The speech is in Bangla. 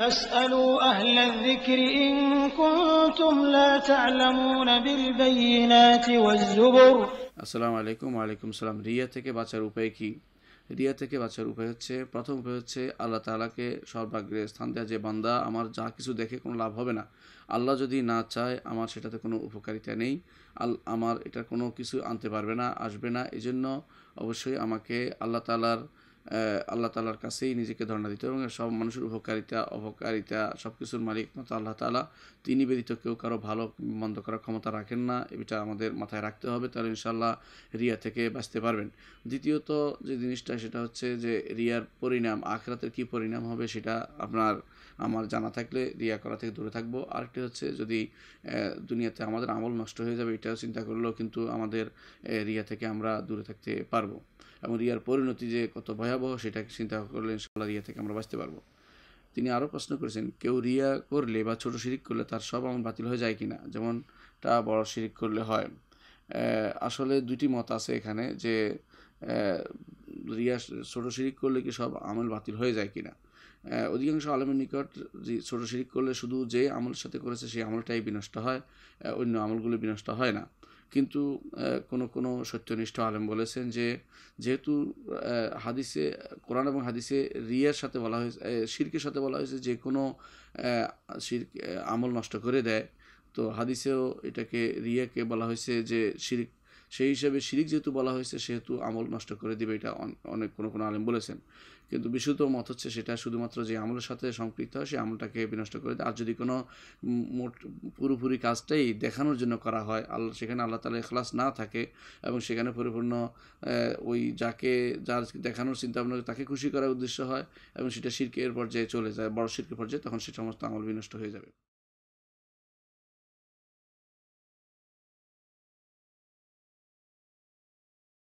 فاسألوا أهل الذكر إن রিয়া থেকে বাঁচার উপায় কি রিয়া থেকে বাঁচার উপায় হচ্ছে প্রথম উপায় হচ্ছে আল্লাহ তালাকে সর্বাগ্রে স্থান দেওয়া যে বান্দা আমার যা কিছু দেখে কোনো লাভ হবে না আল্লাহ যদি না চায় আমার সেটাতে কোনো উপকারিতা নেই আল আমার এটা কোনো কিছু আনতে পারবে না আসবে না এজন্য অবশ্যই আমাকে আল্লাহ তালার আল্লাহ তালার কাছেই নিজেকে ধর্ণা দিতে এবং সব মানুষের উপকারিতা অপকারিতা সব কিছুর মালিক মতো আল্লাহ তালা তিনি ব্যতীত কেউ কারো ভালো মন্দ করার ক্ষমতা রাখেন না এটা আমাদের মাথায় রাখতে হবে তাহলে ইনশাল্লাহ রিয়া থেকে বাঁচতে পারবেন দ্বিতীয়ত যে জিনিসটা সেটা হচ্ছে যে রিয়ার পরিণাম আখরাতের কি পরিণাম হবে সেটা আপনার আমার জানা থাকলে রিয়া করা থেকে দূরে থাকবো আরেকটি হচ্ছে যদি দুনিয়াতে আমাদের আমল নষ্ট হয়ে যাবে এটাও চিন্তা করলেও কিন্তু আমাদের রিয়া থেকে আমরা দূরে থাকতে পারবো এবং রিয়ার পরিণতি যে কত ভয় ভয়াবহ সেটাকে চিন্তা করলে ইনশাল্লাহ রিয়া থেকে আমরা বাঁচতে পারবো তিনি আরও প্রশ্ন করেছেন কেউ রিয়া করলে বা ছোট শিরিক করলে তার সব আমল বাতিল হয়ে যায় কি না যেমনটা বড় শিরিক করলে হয় আসলে দুটি মত আছে এখানে যে রিয়া ছোটো শিরিক করলে কি সব আমল বাতিল হয়ে যায় কিনা অধিকাংশ আলমের নিকট যে ছোটো শিরিক করলে শুধু যে আমলের সাথে করেছে সেই আমলটাই বিনষ্ট হয় অন্য আমলগুলো বিনষ্ট হয় না কিন্তু কোনো কোনো সত্যনিষ্ঠ আলেম বলেছেন যে যেহেতু হাদিসে কোরআন এবং হাদিসে রিয়ার সাথে বলা হয়েছে শিরকের সাথে বলা হয়েছে যে কোনো শির আমল নষ্ট করে দেয় তো হাদিসেও এটাকে রিয়াকে বলা হয়েছে যে শিরিক সেই হিসাবে শিরিক যেহেতু বলা হয়েছে সেহেতু আমল নষ্ট করে দিবে এটা অনেক কোনো কোনো আলেম বলেছেন কিন্তু বিশুদ্ধ মত হচ্ছে সেটা শুধুমাত্র যে আমলের সাথে সম্পৃক্ত হয় সেই আমলটাকে বিনষ্ট করে দেয় আর যদি কোনো মোট পুরোপুরি কাজটাই দেখানোর জন্য করা হয় আল্লাহ সেখানে আল্লাহ তালা এখলাস না থাকে এবং সেখানে পরিপূর্ণ ওই যাকে যার দেখানোর চিন্তা ভাবনা তাকে খুশি করার উদ্দেশ্য হয় এবং সেটা শিরকের পর্যায়ে চলে যায় বড় শিরকের পর্যায়ে তখন সে সমস্ত আমল বিনষ্ট হয়ে যাবে